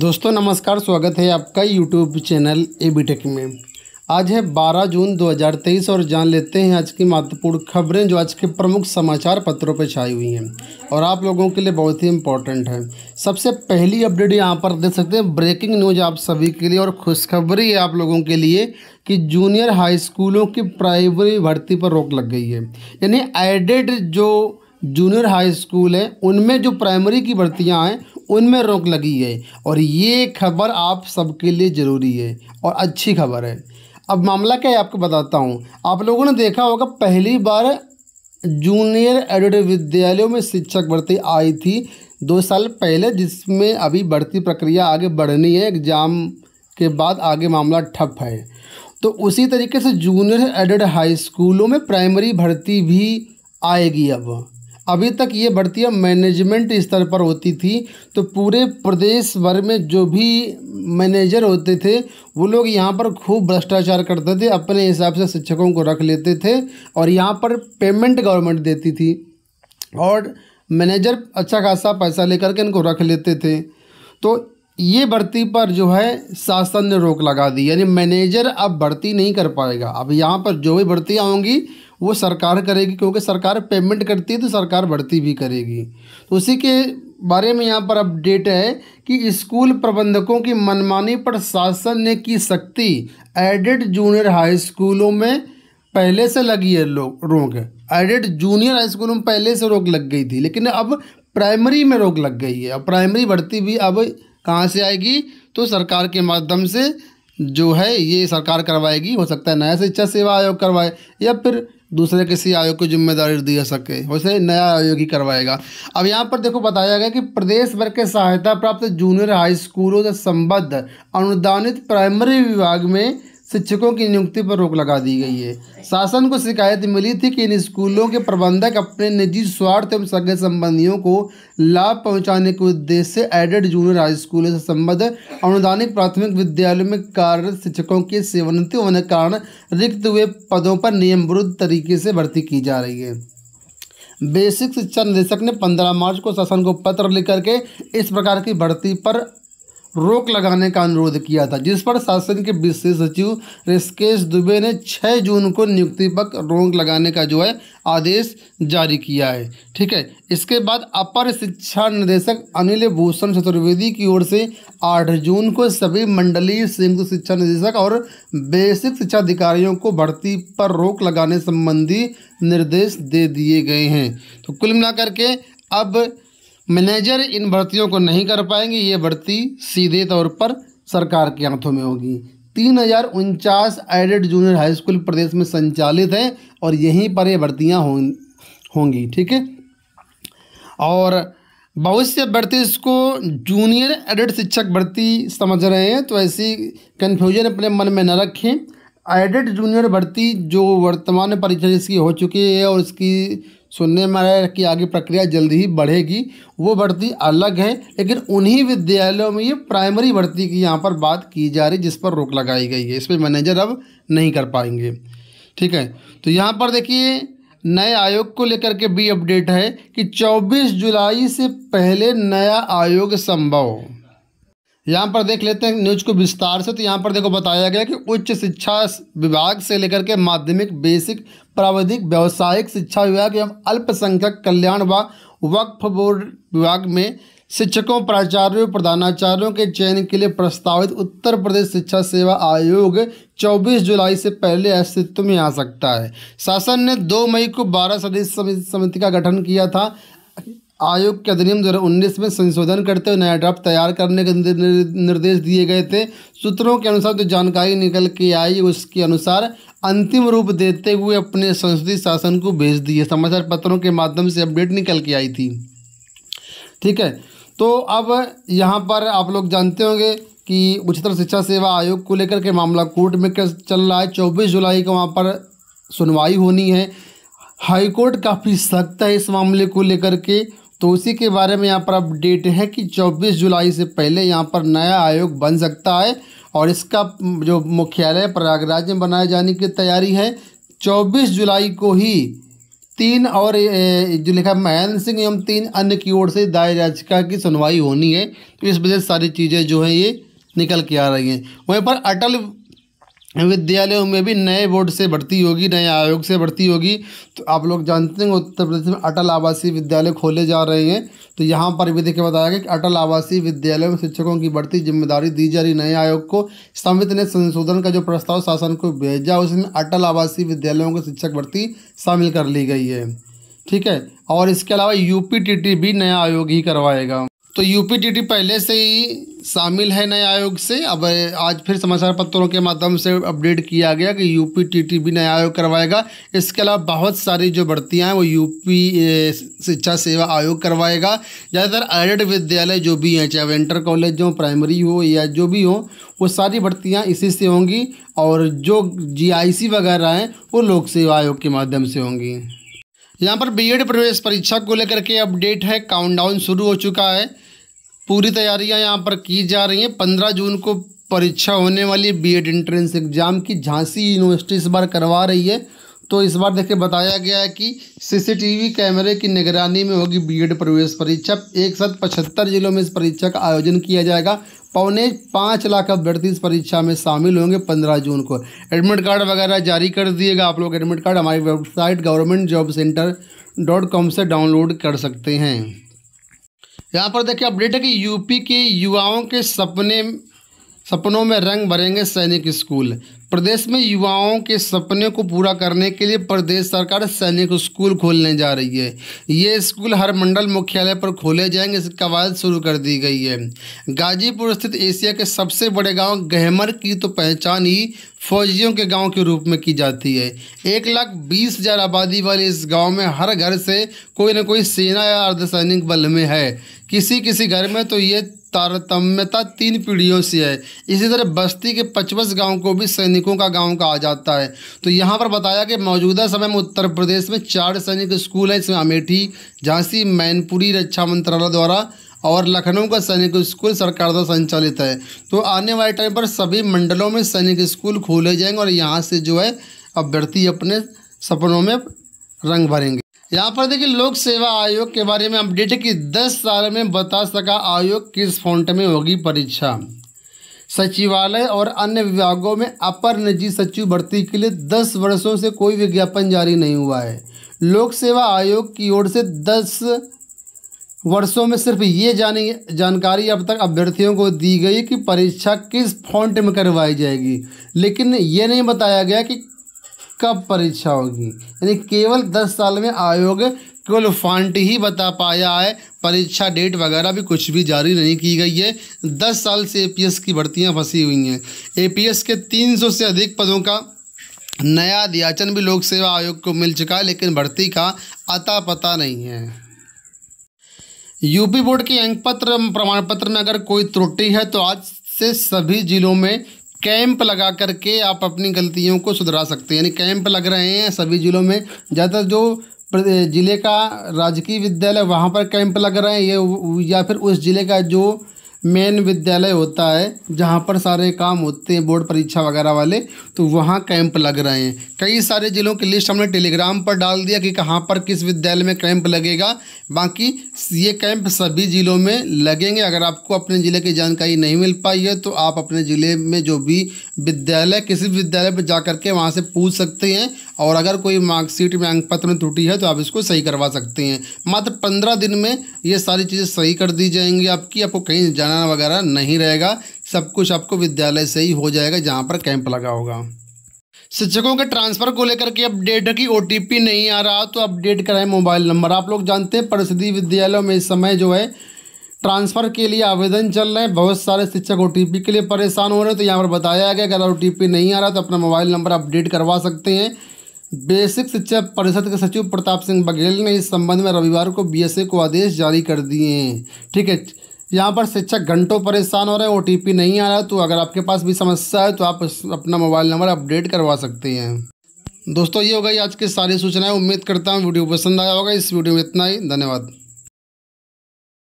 दोस्तों नमस्कार स्वागत है आपका YouTube channel A B tech में आज है 12 जून 2023 और जान लेते हैं आज की महत्वपूर्ण खबरें जो आज के प्रमुख समाचार पत्रों पर छाई हुई हैं और आप लोगों के लिए बहुत ही इंपॉर्टेंट है सबसे पहली अपडेट यहाँ पर देख सकते हैं ब्रेकिंग न्यूज आप सभी के लिए और खुशखबरी है आप लोगों के लिए कि जूनियर हाई स्कूलों की प्राइमरी भर्ती पर रोक लग गई है यानी एडेड जो जूनियर हाई स्कूल है उनमें जो प्राइमरी की भर्तियाँ हैं उनमें रोक लगी है और ये खबर आप सबके लिए ज़रूरी है और अच्छी खबर है अब मामला क्या है आपको बताता हूँ आप लोगों ने देखा होगा पहली बार जूनियर एडेड विद्यालयों में शिक्षक भर्ती आई थी दो साल पहले जिसमें अभी बढ़ती प्रक्रिया आगे बढ़नी है एग्ज़ाम के बाद आगे मामला ठप है तो उसी तरीके से जूनियर एडेड हाई स्कूलों में प्राइमरी भर्ती भी आएगी अब अभी तक ये भर्तियाँ मैनेजमेंट स्तर पर होती थी तो पूरे प्रदेश भर में जो भी मैनेजर होते थे वो लोग यहाँ पर खूब भ्रष्टाचार करते थे अपने हिसाब से शिक्षकों को रख लेते थे और यहाँ पर पेमेंट गवर्नमेंट देती थी और मैनेजर अच्छा खासा पैसा लेकर के इनको रख लेते थे तो ये भर्ती पर जो है शासन ने रोक लगा दी यानी मैनेजर अब भर्ती नहीं कर पाएगा अब यहाँ पर जो भी भर्तियाँ होंगी वो सरकार करेगी क्योंकि सरकार पेमेंट करती है तो सरकार भर्ती भी करेगी तो उसी के बारे में यहाँ पर अपडेट है कि स्कूल प्रबंधकों की मनमानी पर शासन ने की सख्ती एडेड जूनियर हाई स्कूलों में पहले से लगी है लोग रोक एडेड जूनियर हाई स्कूलों में पहले से रोक लग गई थी लेकिन अब प्राइमरी में रोक लग गई है अब प्राइमरी भर्ती भी अब कहाँ से आएगी तो सरकार के माध्यम से जो है ये सरकार करवाएगी हो सकता है नया शिक्षा सेवा आयोग करवाए या फिर दूसरे किसी आयोग को जिम्मेदारी दी जा सके वैसे नया आयोग ही करवाएगा अब यहाँ पर देखो बताया गया कि प्रदेश भर के सहायता प्राप्त जूनियर हाई स्कूलों से संबद्ध अनुदानित प्राइमरी विभाग में शिक्षकों की नियुक्ति पर रोक लगा दी गई है शासन को शिकायत मिली थी कि इन स्कूलों के प्रबंधक अपने निजी स्वार्थ एवं सगे संबंधियों को लाभ पहुंचाने के उद्देश्य से एडेड जूनियर हाई स्कूलों से संबद्ध अनुदानिक प्राथमिक विद्यालयों में कार्यरत शिक्षकों के सेवनती होने के कारण रिक्त हुए पदों पर नियम विरुद्ध तरीके से भर्ती की जा रही है बेसिक शिक्षा निदेशक ने 15 मार्च को शासन को पत्र लिख करके इस प्रकार की भर्ती पर रोक लगाने का अनुरोध किया था जिस पर शासन के विशेष सचिव ऋषिकेश दुबे ने 6 जून को नियुक्ति पर रोक लगाने का जो है आदेश जारी किया है ठीक है इसके बाद अपर शिक्षा निदेशक अनिल भूषण चतुर्वेदी की ओर से 8 जून को सभी मंडलीय संयुक्त शिक्षा निदेशक और बेसिक शिक्षा अधिकारियों को भर्ती पर रोक लगाने संबंधी निर्देश दे दिए गए हैं तो कुल मिलाकर के अब मैनेजर इन भर्तियों को नहीं कर पाएंगे ये भर्ती सीधे तौर पर सरकार के हाथों में होगी तीन हज़ार उनचास एडेड जूनियर हाई स्कूल प्रदेश में संचालित हैं और यहीं पर ये भर्तियाँ होंगी ठीक है और बहुत से भर्ती इसको जूनियर एडेड शिक्षक भर्ती समझ रहे हैं तो ऐसी कन्फ्यूजन अपने मन में न रखें एडेड जूनियर भर्ती जो वर्तमान परीक्षा जिसकी हो चुकी है और इसकी सुनने में आया कि आगे प्रक्रिया जल्द ही बढ़ेगी वो भर्ती अलग है लेकिन उन्हीं विद्यालयों में ये प्राइमरी भर्ती की यहाँ पर बात की जा रही जिस पर रोक लगाई गई है इस पर मैनेजर अब नहीं कर पाएंगे ठीक है तो यहाँ पर देखिए नए आयोग को लेकर के भी अपडेट है कि 24 जुलाई से पहले नया आयोग संभव यहाँ पर देख लेते हैं न्यूज को विस्तार से तो यहाँ पर देखो बताया गया कि उच्च शिक्षा विभाग से लेकर के माध्यमिक बेसिक प्राविधिक व्यावसायिक शिक्षा विभाग एवं अल्पसंख्यक कल्याण व वक्फ बोर्ड विभाग में शिक्षकों प्राचार्यों प्रधानाचार्यों के चयन के लिए प्रस्तावित उत्तर प्रदेश शिक्षा सेवा आयोग 24 जुलाई से पहले अस्तित्व में आ सकता है शासन ने 2 मई को 12 सदस्य समिति का गठन किया था आयोग के अधिनियम दो में संशोधन करते हुए नया ड्राफ्ट तैयार करने के निर्देश दिए गए थे सूत्रों के अनुसार जो जानकारी निकल के आई उसके अनुसार अंतिम रूप देते हुए अपने संसदीय शासन को भेज दिए समाचार पत्रों के माध्यम से अपडेट निकल के आई थी ठीक है तो अब यहाँ पर आप लोग जानते होंगे कि उच्चतर शिक्षा सेवा आयोग को लेकर के मामला कोर्ट में चल रहा है चौबीस जुलाई को वहाँ पर सुनवाई होनी है हाईकोर्ट काफ़ी सख्त है इस मामले को लेकर के तो उसी के बारे में यहाँ पर अपडेट है कि 24 जुलाई से पहले यहाँ पर नया आयोग बन सकता है और इसका जो मुख्यालय प्रयागराज में बनाए जाने की तैयारी है 24 जुलाई को ही तीन और जो लिखा महेंद्र सिंह एवं तीन अन्य की ओर से दायर याचिका की सुनवाई होनी है तो इस वजह से सारी चीज़ें जो हैं ये निकल के आ रही हैं वहीं पर अटल विद्यालयों में भी नए बोर्ड से भर्ती होगी नए आयोग से भर्ती होगी तो आप लोग जानते हैं उत्तर प्रदेश में अटल आवासीय विद्यालय खोले जा रहे हैं तो यहाँ पर भी देखिए बताया गया कि अटल आवासीय विद्यालय में शिक्षकों की बढ़ती जिम्मेदारी दी जा रही नए आयोग को समिति ने संशोधन का जो प्रस्ताव शासन को भेजा उसमें अटल आवासीय विद्यालयों की शिक्षक भर्ती शामिल कर ली गई है ठीक है और इसके अलावा यू भी नया आयोग ही करवाएगा तो यूपीटीटी पहले से ही शामिल है नए आयोग से अब आज फिर समाचार पत्रों के माध्यम से अपडेट किया गया कि यूपी भी नया आयोग करवाएगा इसके अलावा बहुत सारी जो भर्तियाँ हैं वो यूपी शिक्षा सेवा आयोग करवाएगा ज़्यादातर एडेड विद्यालय जो भी हैं चाहे इंटर कॉलेज हो प्राइमरी हो या जो भी हो वो सारी भर्तियाँ इसी से होंगी और जो सी वगैरह हैं वो लोक सेवा आयोग के माध्यम से होंगी यहाँ पर एड प्रवेश परीक्षा को लेकर के अपडेट है काउंटडाउन शुरू हो चुका है पूरी तैयारियां यहाँ पर की जा रही हैं पंद्रह जून को परीक्षा होने वाली बी बीएड एंट्रेंस एग्ज़ाम की झांसी यूनिवर्सिटी इस बार करवा रही है तो इस बार देखिए बताया गया है कि सीसीटीवी कैमरे की निगरानी में होगी बीएड प्रवेश परीक्षा एक साथ पचहत्तर जिलों में इस परीक्षा का आयोजन किया जाएगा पौने पाँच लाख अभ्यर्थी इस परीक्षा में शामिल होंगे पंद्रह जून को एडमिट कार्ड वगैरह जारी कर दिएगा आप लोग एडमिट कार्ड हमारी website government job centre dot com से डाउनलोड कर सकते हैं यहाँ पर देखिए अपडेट है कि यूपी के युवाओं के सपने सपनों में रंग भरेंगे सैनिक स्कूल प्रदेश में युवाओं के सपने को पूरा करने के लिए प्रदेश सरकार सैनिक स्कूल खोलने जा रही है ये स्कूल हर मंडल मुख्यालय पर खोले जाएंगे इसकी कवायद शुरू कर दी गई है गाजीपुर स्थित एशिया के सबसे बड़े गांव गहमर की तो पहचान ही फौजियों के गांव के रूप में की जाती है एक लाख बीस हजार आबादी वाले इस गांव में हर घर से कोई ना कोई सेना या अर्धसैनिक बल में है किसी किसी घर में तो ये तारतम्यता तीन पीढ़ियों से है इसी तरह बस्ती के पचपस गांव को भी सैनिकों का गांव कहा जाता है तो यहाँ पर बताया कि मौजूदा समय में उत्तर प्रदेश में चार सैनिक स्कूल है इसमें अमेठी झांसी मैनपुरी रक्षा मंत्रालय द्वारा और लखनऊ का सैनिक स्कूल सरकार द्वारा संचालित है तो आने वाले टाइम पर सभी मंडलों में सैनिक स्कूल खोले जाएंगे और यहाँ से जो है अभ्यर्थी अपने सपनों में रंग भरेंगे यहाँ पर देखिए लोक सेवा आयोग के बारे में अपडेट है कि 10 साल में बता सका आयोग किस फॉन्ट में होगी परीक्षा सचिवालय और अन्य विभागों में अपर निजी सचिव भर्ती के लिए 10 वर्षों से कोई विज्ञापन जारी नहीं हुआ है लोक सेवा आयोग की ओर से 10 वर्षों में सिर्फ ये जानी जानकारी अब तक अभ्यर्थियों को दी गई कि परीक्षा किस फॉन्ट में करवाई जाएगी लेकिन ये नहीं बताया गया कि कब परीक्षा होगी यानी केवल दस साल में आयोग केवल फांट ही बता पाया है परीक्षा डेट वगैरह भी कुछ भी जारी नहीं की गई है दस साल से एपीएस की भर्तियां फंसी हुई हैं एपीएस के 300 से अधिक पदों का नया अध्याचन भी लोक सेवा आयोग को मिल चुका है लेकिन भर्ती का अता पता नहीं है यूपी बोर्ड के अंक पत्र प्रमाण पत्र में अगर कोई त्रुटि है तो आज से सभी जिलों में कैंप लगा करके आप अपनी गलतियों को सुधरा सकते हैं यानी कैंप लग रहे हैं सभी ज़िलों में ज़्यादातर जो ज़िले का राजकीय विद्यालय वहाँ पर कैंप लग रहे हैं ये या फिर उस ज़िले का जो मेन विद्यालय होता है जहाँ पर सारे काम होते हैं बोर्ड परीक्षा वगैरह वाले तो वहाँ कैंप लग रहे हैं कई सारे ज़िलों की लिस्ट हमने टेलीग्राम पर डाल दिया कि कहाँ पर किस विद्यालय में कैंप लगेगा बाकी ये कैंप सभी ज़िलों में लगेंगे अगर आपको अपने ज़िले की जानकारी नहीं मिल पाई है तो आप अपने ज़िले में जो भी विद्यालय किसी विद्यालय पर जा के वहाँ से पूछ सकते हैं और अगर कोई मार्कशीट में अंक पत्र में त्रुटि है तो आप इसको सही करवा सकते हैं मात्र पंद्रह दिन में ये सारी चीज़ें सही कर दी जाएंगी आपकी आपको कहीं जाना वगैरह नहीं रहेगा सब कुछ आपको विद्यालय से ही हो जाएगा जहाँ पर कैंप लगा होगा शिक्षकों के ट्रांसफ़र को लेकर के अपडेट की ओ नहीं आ रहा तो अपडेट कराएं मोबाइल नंबर आप लोग जानते हैं परिषदीय विद्यालयों में इस समय जो है ट्रांसफ़र के लिए आवेदन चल रहे हैं बहुत सारे शिक्षक ओ के लिए परेशान हो रहे हैं तो यहाँ पर बताया गया अगर ओ नहीं आ रहा तो अपना मोबाइल नंबर अपडेट करवा सकते हैं बेसिक शिक्षा परिषद के सचिव प्रताप सिंह बघेल ने इस संबंध में रविवार को बीएसए को आदेश जारी कर दिए हैं ठीक है यहाँ पर शिक्षक घंटों परेशान हो रहे हैं ओ नहीं आ रहा तो अगर आपके पास भी समस्या है तो आप अपना मोबाइल नंबर अपडेट करवा सकते हैं दोस्तों ये हो गई आज की सारी सूचनाएं उम्मीद करता हूँ वीडियो पसंद आया होगा इस वीडियो में इतना ही धन्यवाद